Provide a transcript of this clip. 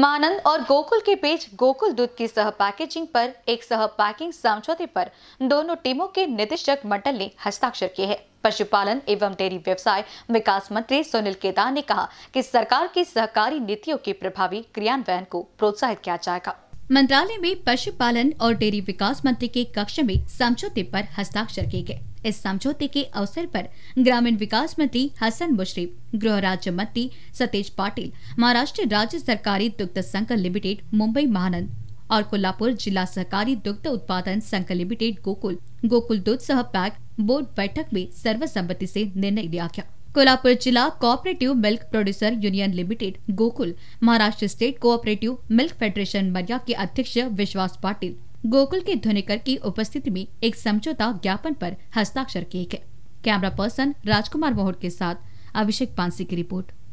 मानंद और गोकुल के बीच गोकुल दूध की सह पैकेजिंग पर एक सह पैकिंग समझौते पर दोनों टीमों के निदेशक मंडल ने हस्ताक्षर किए हैं पशुपालन एवं डेयरी व्यवसाय विकास मंत्री सुनील केदार ने कहा कि सरकार की सहकारी नीतियों के प्रभावी क्रियान्वयन को प्रोत्साहित किया जाएगा मंत्रालय में पशुपालन और डेयरी विकास मंत्री के कक्ष में समझौते पर हस्ताक्षर किए गए इस समझौते के अवसर पर ग्रामीण विकास मंत्री हसन मुश्रीफ गृह राज्य मंत्री सतेज पाटिल महाराष्ट्र राज्य सरकारी दुग्ध संघ लिमिटेड मुंबई महानंद और कोल्हापुर जिला सहकारी दुग्ध उत्पादन संघ लिमिटेड गोकुल गोकुल दूध सह पैक बोर्ड बैठक में सर्वसम्मति से निर्णय लिया गया कोलहापुर जिला cooperative milk producer union limited Gokul Maharashtra state cooperative milk federation मरिया के अध्यक्ष विश्वास पाटिल गोकुल के धुनेकर की उपस्थिति में एक समझौता ज्ञापन पर हस्ताक्षर किए गए कैमरा पर्सन राजकुमार मोहर के साथ अभिषेक पांसी की रिपोर्ट